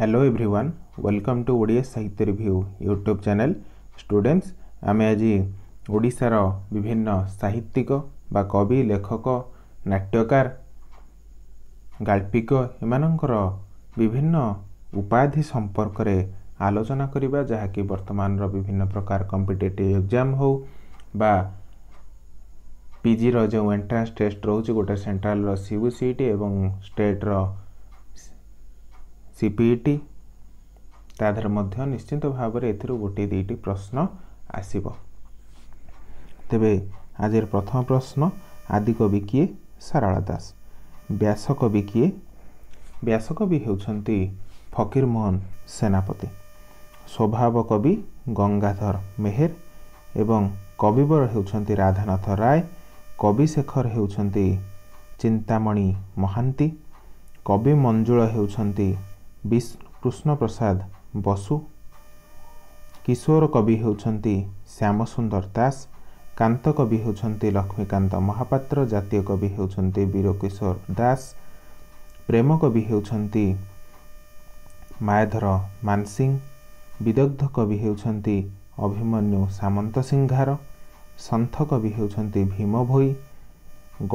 hello everyone welcome to Odia ସାହିତ୍ୟ review YouTube channel students ଆମେ ଆଜି ଓଡ଼ିଶାର ବିଭିନ୍ନ ସାହିତ୍ୟିକ ବା କବି ଲେଖକ ନାଟ୍ୟକାର ଗାଳ୍ପିକ ଏମାନଙ୍କର ବିଭିନ୍ନ ଉପାଧି ସମ୍ପର୍କରେ ଆଲୋଚନା କରିବା ଯାହାକି ବର୍ତ୍ତମାନର ବିଭିନ୍ନ ପ୍ରକାର କମ୍ପିଟେଟିଭ୍ ଏକ୍ଜାମ୍ ହେଉ ବା ପିଜିର ଯେଉଁ ଏଣ୍ଟ୍ରାନ୍ସ ଟେଷ୍ଟ ରହୁଛି ଗୋଟେ ସେଣ୍ଟ୍ରାଲର ସିବିସିଇଟି ଏବଂ ଷ୍ଟେଟ୍ର ସିବିଇଟି ତା ଦେହରେ ମଧ୍ୟ ନିଶ୍ଚିନ୍ତ ଭାବରେ ଏଥିରୁ ଗୋଟିଏ ଦୁଇଟି ପ୍ରଶ୍ନ ଆସିବ ତେବେ ଆଜିର ପ୍ରଥମ ପ୍ରଶ୍ନ ଆଦିକବି କିଏ ସାରଳା ଦାସ ବ୍ୟାସକବି କିଏ ବ୍ୟାସକବି ହେଉଛନ୍ତି ଫକୀରମୋହନ ସେନାପତି ସ୍ୱଭାବ କବି ଗଙ୍ଗାଧର ମେହେର ଏବଂ କବିବର ହେଉଛନ୍ତି ରାଧାନାଥ ରାୟ କବିଶେଖର ହେଉଛନ୍ତି ଚିନ୍ତାମଣି ମହାନ୍ତି କବି ମଞ୍ଜୁଳ ହେଉଛନ୍ତି କୃଷ୍ଣ ପ୍ରସାଦ ବସୁ କିଶୋର କବି ହେଉଛନ୍ତି ଶ୍ୟାମସୁନ୍ଦର ଦାସ କାନ୍ତ କବି ହେଉଛନ୍ତି ଲକ୍ଷ୍ମୀକାନ୍ତ ମହାପାତ୍ର ଜାତୀୟ କବି ହେଉଛନ୍ତି ବୀରକିଶୋର ଦାସ ପ୍ରେମ କବି ହେଉଛନ୍ତି ମାୟାଧର ମାନସିଂ ବିଦଗ୍ଧ କବି ହେଉଛନ୍ତି ଅଭିମନ୍ୟୁ ସାମନ୍ତ ସାମନ୍ତସିଂହାର ସନ୍ଥ କବି ହେଉଛନ୍ତି ଭୀମ ଭୋଇ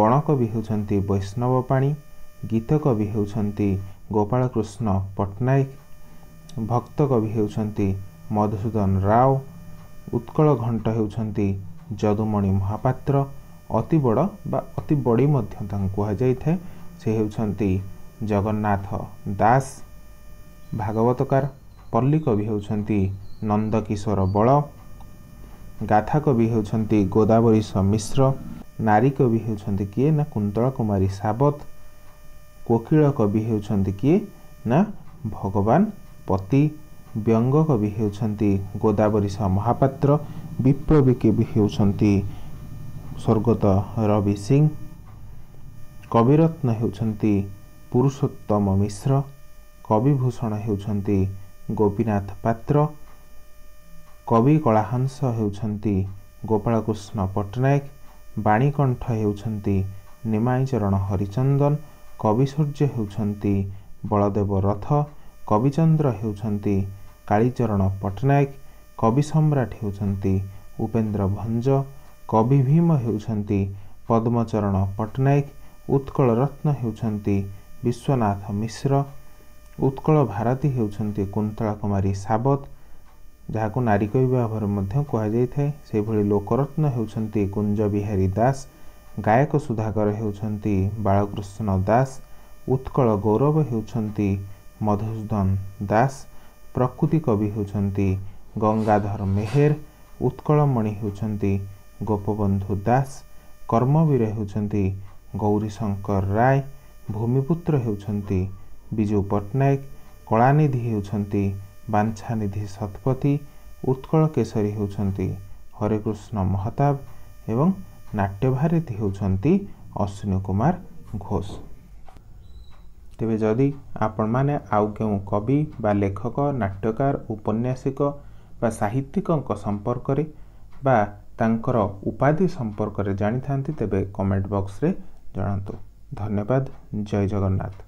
ଗଣକବି ହେଉଛନ୍ତି ବୈଷ୍ଣବ ପାଣି ଗୀତକବି ହେଉଛନ୍ତି ଗୋପାଳକୃଷ୍ଣ ପଟ୍ଟନାୟକ ଭକ୍ତ କବି ହେଉଛନ୍ତି ମଧୁସୂଦନ ରାଓ ଉତ୍କଳ ଘଣ୍ଟ ହେଉଛନ୍ତି ଯଦୁମଣି ମହାପାତ୍ର ଅତି ବଡ଼ ବା ଅତି ବଡ଼ି ମଧ୍ୟ ତାଙ୍କୁ କୁହାଯାଇଥାଏ ସେ ହେଉଛନ୍ତି ଜଗନ୍ନାଥ ଦାସ ଭାଗବତକାର ପଲ୍ଲୀ କବି ହେଉଛନ୍ତି ନନ୍ଦକିଶୋର ବଳ ଗାଥା କବି ହେଉଛନ୍ତି ଗୋଦାବରୀ ସମିଶ୍ର ନାରୀ କବି ହେଉଛନ୍ତି କିଏ ନା କୁନ୍ତଳ କୁମାରୀ ସାବତ କୋକିଳ କବି ହେଉଛନ୍ତି କିଏ ନା ଭଗବାନ ପତି ବ୍ୟଙ୍ଗ କବି ହେଉଛନ୍ତି ଗୋଦାବରୀ ସା ମହାପାତ୍ର ବିପ୍ଳବୀ କବି ହେଉଛନ୍ତି ସ୍ୱର୍ଗତ ରବି ସିଂ କବିରତ୍ନ ହେଉଛନ୍ତି ପୁରୁଷୋତ୍ତମ ମିଶ୍ର କବିଭୂଷଣ ହେଉଛନ୍ତି ଗୋପୀନାଥ ପାତ୍ର କବି କଳାହାଂସ ହେଉଛନ୍ତି ଗୋପାଳକୃଷ୍ଣ ପଟ୍ଟନାୟକ ବାଣୀକଣ୍ଠ ହେଉଛନ୍ତି ନିମାଇଚରଣ ହରିଚନ୍ଦନ କବି ସୂର୍ଯ୍ୟ ହେଉଛନ୍ତି ବଳଦେବ ରଥ କବିଚନ୍ଦ୍ର ହେଉଛନ୍ତି କାଳୀଚରଣ ପଟ୍ଟନାୟକ କବି ସମ୍ରାଟ ହେଉଛନ୍ତି ଉପେନ୍ଦ୍ର ଭଞ୍ଜ କବି ଭୀମ ହେଉଛନ୍ତି ପଦ୍ମଚରଣ ପଟ୍ଟନାୟକ ଉତ୍କଳ ରତ୍ନ ହେଉଛନ୍ତି ବିଶ୍ୱନାଥ ମିଶ୍ର ଉତ୍କଳ ଭାରତୀ ହେଉଛନ୍ତି କୁନ୍ତଳା କୁମାରୀ ସାବତ ଯାହାକୁ ନାରୀ କବି ଭାବରେ ମଧ୍ୟ କୁହାଯାଇଥାଏ ସେହିଭଳି ଲୋକରତ୍ନ ହେଉଛନ୍ତି କୁଞ୍ଜ ବିହାରୀ ଦାସ ଗାୟକ ସୁଧାକର ହେଉଛନ୍ତି ବାଳକୃଷ୍ଣ ଦାସ ଉତ୍କଳ ଗୌରବ ହେଉଛନ୍ତି ମଧୁସୂଦନ ଦାସ ପ୍ରକୃତି କବି ହେଉଛନ୍ତି ଗଙ୍ଗାଧର ମେହେର ଉତ୍କଳମଣି ହେଉଛନ୍ତି ଗୋପବନ୍ଧୁ ଦାସ କର୍ମବୀର ହେଉଛନ୍ତି ଗୌରୀଶଙ୍କର ରାୟ ଭୂମିପୁତ୍ର ହେଉଛନ୍ତି ବିଜୁ ପଟ୍ଟନାୟକ କଳାନିଧି ହେଉଛନ୍ତି ବାଞ୍ଛାନିଧି ଶତପଥୀ ଉତ୍କଳ କେଶରୀ ହେଉଛନ୍ତି ହରେକୃଷ୍ଣ ମହତାବ ଏବଂ ନାଟ୍ୟଭାରତୀ ହେଉଛନ୍ତି ଅଶ୍ୱିନୀ କୁମାର ଘୋଷ ତେବେ ଯଦି ଆପଣମାନେ ଆଉ କେଉଁ କବି ବା ଲେଖକ ନାଟ୍ୟକାର ଉପନ୍ୟାସିକ ବା ସାହିତ୍ୟିକଙ୍କ ସମ୍ପର୍କରେ ବା ତାଙ୍କର ଉପାଧି ସମ୍ପର୍କରେ ଜାଣିଥାନ୍ତି ତେବେ କମେଣ୍ଟ ବକ୍ସରେ ଜଣାନ୍ତୁ ଧନ୍ୟବାଦ ଜୟ ଜଗନ୍ନାଥ